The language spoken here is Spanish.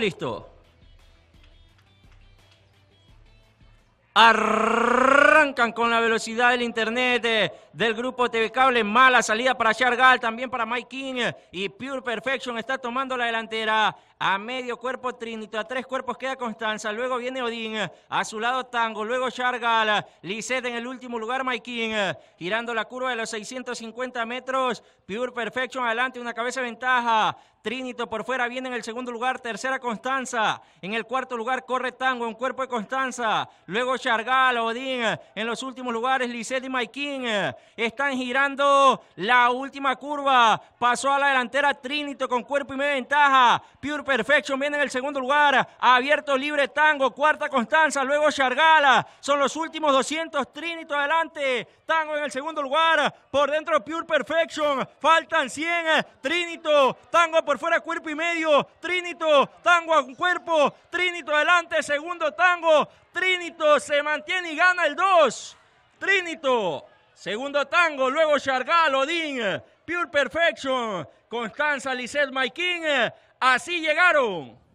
Listo. Arrancan con la velocidad del internet eh, del grupo TV Cable. Mala salida para Shargal, también para Mike King. Eh, y Pure Perfection está tomando la delantera. A medio cuerpo Trinito, a tres cuerpos queda Constanza. Luego viene Odín. Eh, a su lado Tango. Luego Shargal. Lizette en el último lugar, Mike King. Girando la curva de los 650 metros. Pure Perfection adelante, una cabeza de ventaja. Trinito por fuera viene en el segundo lugar, tercera Constanza. En el cuarto lugar corre Tango en cuerpo de Constanza. Luego Chargala, Odín. En los últimos lugares Lisette y Maikín. Están girando la última curva. Pasó a la delantera Trinito con cuerpo y media ventaja. Pure Perfection viene en el segundo lugar. Abierto libre Tango, cuarta Constanza. Luego Chargala. Son los últimos 200. Trinito adelante. Tango en el segundo lugar. Por dentro Pure Perfection. Faltan 100. Trinito. Tango por por fuera, cuerpo y medio. Trinito, tango a un cuerpo. Trinito adelante, segundo tango. Trinito se mantiene y gana el 2. Trinito, segundo tango. Luego Chargal, Odín, Pure Perfection, Constanza, Lisette, King Así llegaron.